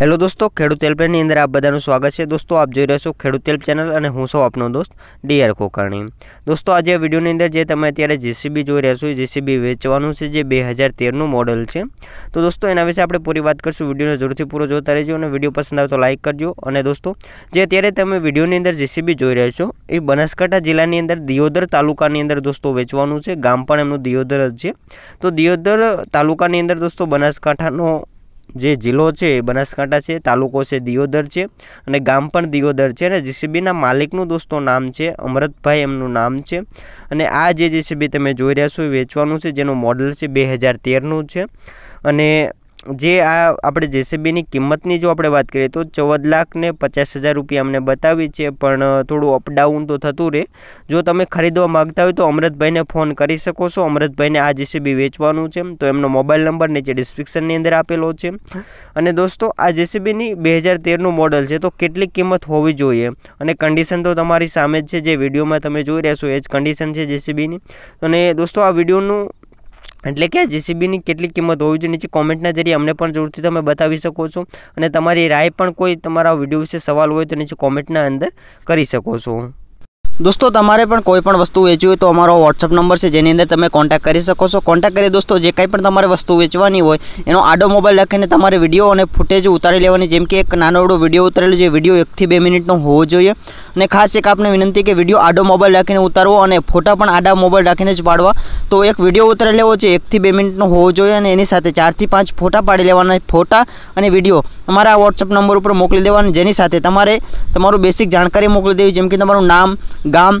hello दोस्तों खेड़ु तेल पेनी इंद्र आप બધાનું સ્વાગત છે દોસ્તો આપ જોઈ રહે છો ખેડુ તેલ ચેનલ અને હું છું આપનો દોસ્ત डीआर કોકરણી દોસ્તો આજે આ વિડિયો ની અંદર જે તમે અત્યારે જીસીબી જોઈ રહે છો જીસીબી વેચવાનું છે જે 2013 નો મોડેલ છે તો દોસ્તો એના વિશે આપણે પૂરી વાત કરશું વિડિયોને જરૂરથી પૂરો જોતા રહેજો અને વિડિયો પસંદ આવે તો લાઈક કરજો અને દોસ્તો જે અત્યારે તમે વિડિયો ની અંદર જીસીબી જોઈ રહે છો એ બનાસકાટા જિલ્લા ની અંદર દિયોદર તાલુકા ની અંદર દોસ્તો વેચવાનું છે ગામ પણ એનું દિયોદર જ છે તો દિયોદર તાલુકા ની અંદર દોસ્તો બનાસકાંઠા નો જે જિલ્લો છે બનાસકાંઠા છે તાલુકો છે દિયોદર છે અને ગામ પણ દિયોદર છે અને જે સીબી ના માલિક નું દોસ્તો નામ છે અમરતભાઈ એમનું નામ છે અને આ જે જે સબી તમે જોઈ રહ્યા છો વેચવાનું છે જેનું મોડેલ છે 2013 નું છે અને જે આ આપડે જેસીબી ની કિંમત ની જો આપણે વાત કરી તો 14,50,000 રૂપિયા અમે બતાવ્યા છે પણ થોડું અપ ડાઉન તો થતું રહે જો તમે ખરીદવા માંગતા હો તો અમરતભાઈ ને ફોન કરી શકો છો અમરતભાઈ ને આ જેસીબી વેચવાનું છે તો એમનો મોબાઈલ નંબર નીચે ડિસ્ક્રિપ્શન ની અંદર આપેલા છે અને દોસ્તો આ જેસીબી ની 2013 નું મોડેલ છે તો કેટલી કિંમત હોવી જોઈએ અને કન્ડિશન તો તમારી સામે છે જે વિડિયો માં તમે જોઈ રહે છો એ જ કન્ડિશન છે જેસીબી ની અને દોસ્તો આ વિડિયો નું એટલે કે જીસીબી ની કેટલી કિંમત હોય જો નીચે કમેન્ટ ના જરી અમને પણ જરૂરથી તમે બતાવી શકો છો અને તમારી رائے પણ કોઈ તમારા વિડિયો વિશે સવાલ હોય તો નીચે કમેન્ટ ના અંદર કરી શકો છો દોસ્તો તમારે પણ કોઈ પણ વસ્તુ વેચવી હોય તો અમારો WhatsApp નંબર છે જેની અંદર તમે કોન્ટેક્ટ કરી શકો છો કોન્ટેક્ટ કરી દોસ્તો જે કંઈ પણ તમારે વસ્તુ વેચવાની હોય એનો આડો મોબાઈલ લઈને તમારા વિડિયો અને ફૂટેજ ઉતારી લેવાની જેમ કે એક નાનોડો વિડિયો ઉતરેલો જે વિડિયો 1 થી 2 મિનિટ નો હોવો જોઈએ અને ખાસ એક આપને વિનંતી કે વિડીયો આડો મોબાઈલ રાખીને ઉતારવો અને ફોટા પણ આડા મોબાઈલ રાખીને જ પાડવા તો એક વિડીયો ઉતારી લેવો છે એકથી બે મિનિટનો હોવો જોઈએ અને એની સાથે ચારથી પાંચ ફોટા પાડી લેવાના ફોટા અને વિડીયો અમારા વોટ્સઅપ નંબર ઉપર મોકલી દેવાના જેની સાથે તમારે તમારું બેસિક જાણકારી મોકલી દેવી જેમ કે તમારું નામ ગામ